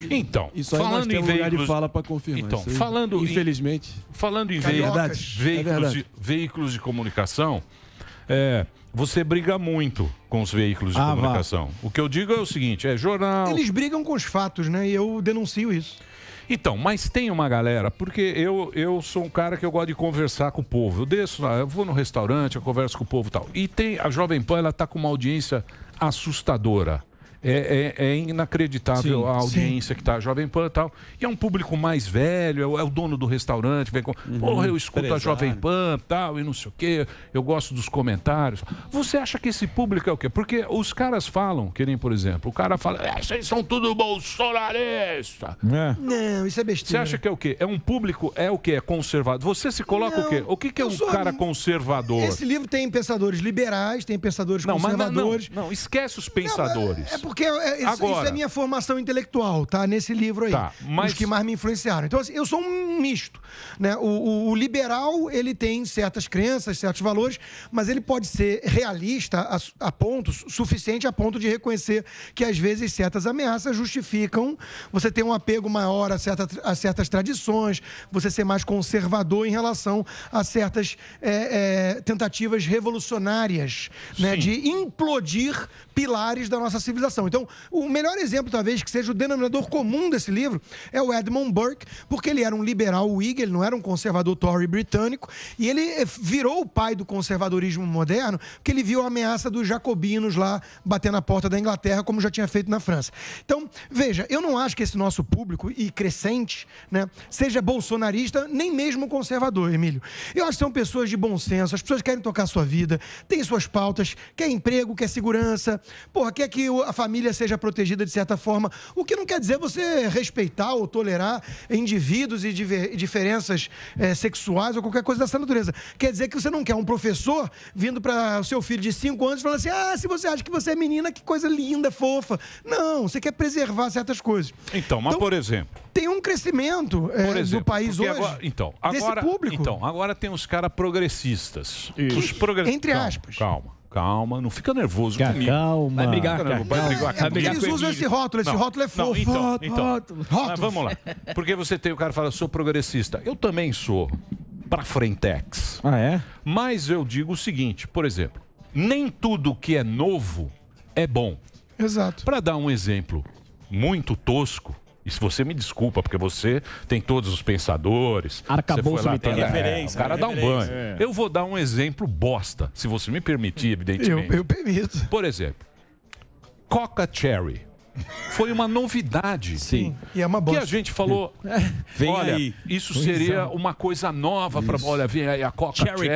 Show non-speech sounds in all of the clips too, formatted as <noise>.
Então, então, isso aí falando em veículos, lugar de fala para confirmar. Então, aí, falando infelizmente, em, falando em veículos, veículos, é de, veículos de comunicação, é, você briga muito com os veículos de ah, comunicação. Vá. O que eu digo é o seguinte, é jornal. Eles brigam com os fatos, né? E eu denuncio isso. Então, mas tem uma galera, porque eu, eu sou um cara que eu gosto de conversar com o povo. Eu desço, eu vou no restaurante, eu converso com o povo e tal. E tem a Jovem Pan, ela tá com uma audiência assustadora. É, é, é inacreditável sim, a audiência sim. que está Jovem Pan e tal. E é um público mais velho, é o, é dono do restaurante, vem com. Uhum, Porra, eu escuto empresário. a Jovem Pan tal, e não sei o quê, eu gosto dos comentários. Você acha que esse público é o quê? Porque os caras falam, que nem, por exemplo, o cara fala, é, vocês são tudo bolsonarista. É. Não, isso é besteira. Você acha que é o quê? É um público, é o quê? É conservador. Você se coloca não, o quê? O que, que é um cara conservador? Esse livro tem pensadores liberais, tem pensadores não, conservadores. Mas, não, não, não, esquece os é pensadores. Não, é, é porque é, é, isso, Agora, isso é minha formação intelectual, tá? Nesse livro aí. Tá, mas... Os que mais me influenciaram. Então, assim, eu sou um misto. Né? O, o, o, liberal, ele tem certas crenças, certos valores, mas ele pode ser realista a, a suficiente a ponto de reconhecer que, às vezes, certas ameaças justificam você ter um apego maior a, certa, a certas tradições, você ser mais conservador em relação a certas é, é, tentativas revolucionárias né? de implodir pilares da nossa civilização. Então, o melhor exemplo, talvez, que seja o denominador comum desse livro é o Edmund Burke, porque ele era um liberal Whig, ele não era um conservador Tory britânico, e ele eh, virou o pai do conservadorismo moderno, porque ele viu a ameaça dos jacobinos lá bater na porta da Inglaterra, como já tinha feito na França. Então, veja, eu não acho que esse nosso público, e crescente, né, seja bolsonarista, nem mesmo conservador, Emílio. Eu acho que são pessoas de bom senso, as pessoas querem tocar sua vida, têm suas pautas, quer emprego, quer segurança, porra, quer que a família família seja protegida de certa forma. O que não quer dizer você respeitar ou tolerar indivíduos e diferenças é, sexuais ou qualquer coisa dessa natureza. Quer dizer que você não quer um professor vindo para o seu filho de 5 anos falando assim: ah, se você acha que você é menina, que coisa linda, fofa. Não, você quer preservar certas coisas. Então, mas então, por exemplo. Tem um crescimento é, exemplo, do país hoje. Agora, então, agora, desse público. Então, agora tem os caras progressistas. Os progressistas. Entre aspas. calma. calma calma, não fica nervoso fica comigo. Calma. Vai brigar, cara. Vai brigar, vai brigar Eles usam esse rótulo, esse não, rótulo é fofo. então, então, rótulo. Então. Mas vamos lá. Porque você tem o cara que fala, sou progressista. Eu também sou pra frentex. Ah, é? Mas eu digo o seguinte, por exemplo, nem tudo que é novo é bom. Exato. Para dar um exemplo muito tosco, isso se você me desculpa, porque você tem todos os pensadores. Arcabouço tem tá, referência. É, o cara né? dá um banho. É. Eu vou dar um exemplo bosta, se você me permitir, evidentemente. Eu, eu permito. Por exemplo, Coca Cherry foi uma novidade. Sim. E é uma boa. Que a gente falou, <laughs> vem olha, aí. isso seria é. uma coisa nova para, olha, vem aí a Coca Cherry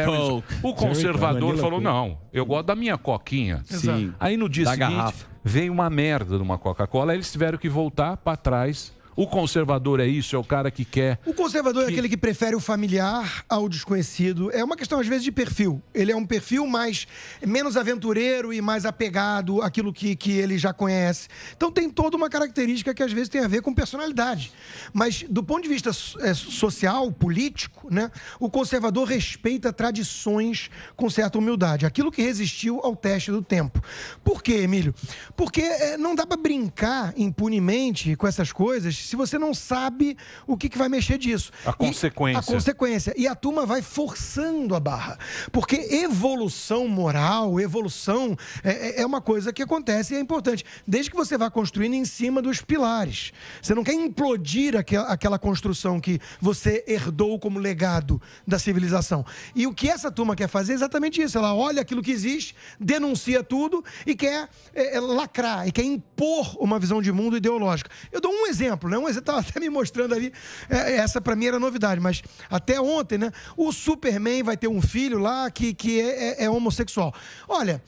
O conservador falou: "Não, eu gosto da minha coquinha". Sim. Aí no dia da seguinte, garrafa. veio uma merda numa Coca-Cola, eles tiveram que voltar para trás o conservador é isso, é o cara que quer. O conservador é que... é aquele que prefere o familiar ao desconhecido. É uma questão, às vezes, de perfil. Ele é um perfil mais menos aventureiro e mais apegado àquilo que, que ele já conhece. Então tem toda uma característica que às vezes tem a ver com personalidade. Mas do ponto de vista é, social, político, né, o conservador respeita tradições com certa humildade. Aquilo que resistiu ao teste do tempo. Por quê, Emílio? Porque é, não dá para brincar impunemente com essas coisas mexe, se você não sabe o que, que vai mexer disso. A e, consequência. A consequência. E a turma vai forçando a barra. Porque evolução moral, evolução é, é, é uma coisa que acontece e é importante. Desde que você vá construindo em cima dos pilares. Você não quer implodir aquela, aquela construção que você herdou como legado da civilização. E o que essa turma quer fazer é exatamente isso. Ela olha aquilo que existe, denuncia tudo e quer é, é, lacrar, e quer impor uma visão de mundo ideológica. Eu dou um exemplo, não, mas você estava até me mostrando ali. É, é essa para mim era novidade, mas até ontem, né? O Superman vai ter um filho lá que, que é, é, é homossexual. Olha,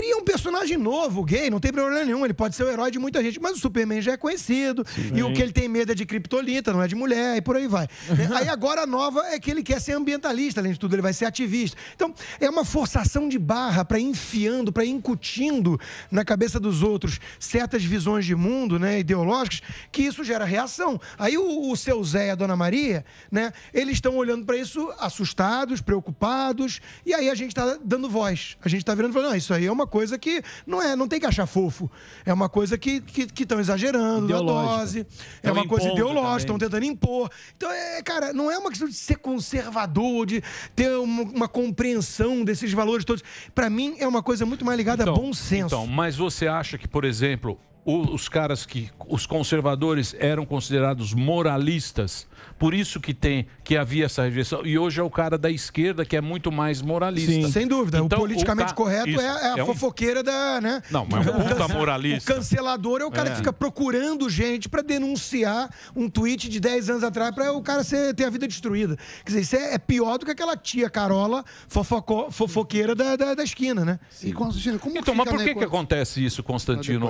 cria um personagem novo, gay, não tem problema nenhum. Ele pode ser o herói de muita gente, mas o Superman já é conhecido. Sim, e o que ele tem medo é de criptolita, não é de mulher, e por aí vai. <laughs> aí agora a nova é que ele quer ser ambientalista, além de tudo, ele vai ser ativista. Então, é uma forçação de barra para enfiando, para incutindo na cabeça dos outros certas visões de mundo, né, ideológicas, que isso gera reação. Aí o, o seu Zé e a Dona Maria, né, eles estão olhando para isso assustados, preocupados, e aí a gente está dando voz. A gente está virando e falando, não, isso aí é uma coisa que não é, não tem que achar fofo. É uma coisa que estão que, que exagerando na dose, é uma coisa ideológica, estão tentando impor. Então, é, cara, não é uma questão de ser conservador, de ter uma, uma compreensão desses valores todos. Para mim, é uma coisa muito mais ligada então, a bom senso. Então, mas você acha que, por exemplo, os caras que os conservadores eram considerados moralistas, por isso que tem que havia essa rejeição. E hoje é o cara da esquerda que é muito mais moralista. Sim. Sem dúvida. Então, o politicamente o ca... correto isso, é, a, é a é um... fofoqueira da, né? Não, mas é um puta <laughs> moralista. O cancelador é o cara é. que fica procurando gente para denunciar um tweet de 10 anos atrás para o cara ser, ter a vida destruída. Quer dizer, isso é, é pior do que aquela tia Carola fofoco, fofoqueira da, da, da esquina, né? Sim. E, Constantino, como Então, mas por que, que acontece isso, Constantino?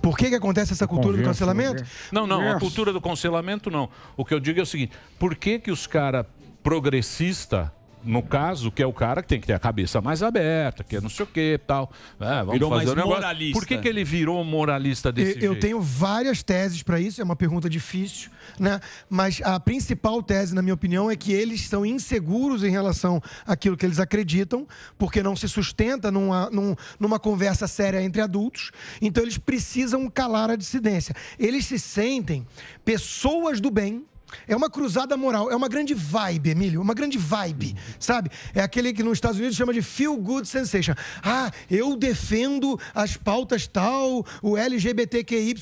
Por que, que acontece essa cultura do cancelamento? Né? Não, não, a cultura do cancelamento não. O que eu digo é o seguinte: por que, que os caras progressistas no caso, que é o cara que tem que ter a cabeça mais aberta, que é não sei o que tal. É, virou mais um moralista. Por que, que ele virou moralista desse eu, jeito? Eu tenho várias teses para isso, é uma pergunta difícil, né? Mas a principal tese, na minha opinião, é que eles são inseguros em relação àquilo que eles acreditam, porque não se sustenta numa, numa conversa séria entre adultos. Então eles precisam calar a dissidência. Eles se sentem pessoas do bem é uma cruzada moral, é uma grande vibe, Emílio, uma grande vibe, sabe? É aquele que nos Estados Unidos chama de feel good sensation. Ah, eu defendo as pautas tal, o LGBTQY,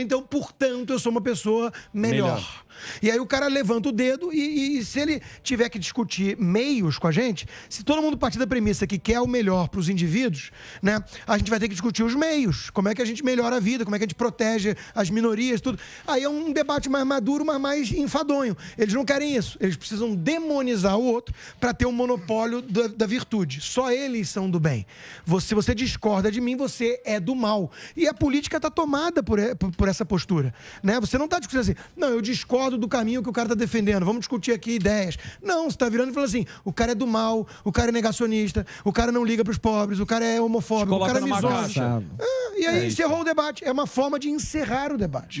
então, portanto, eu sou uma pessoa melhor. melhor. E aí o cara levanta o dedo e, e se ele tiver que discutir meios com a gente, se todo mundo partir da premissa que quer o melhor para os indivíduos, né, a gente vai ter que discutir os meios. Como é que a gente melhora a vida, como é que a gente protege as minorias, tudo. Aí é um debate mais maduro, mas mais enfadonho. Eles não querem isso. Eles precisam demonizar o outro para ter o um monopólio da, da, virtude. Só eles são do bem. Você, se você discorda de mim, você é do mal. E a política está tomada por, por, essa postura. Né? Você não está discutindo assim, não, eu discordo discordo do caminho que o cara está defendendo, vamos discutir aqui ideias. Não, você está virando e falando assim: o cara é do mal, o cara é negacionista, o cara não liga para os pobres, o cara é homofóbico, o cara é misógino. Ah, e aí é encerrou o debate. É uma forma de encerrar o debate. Mas...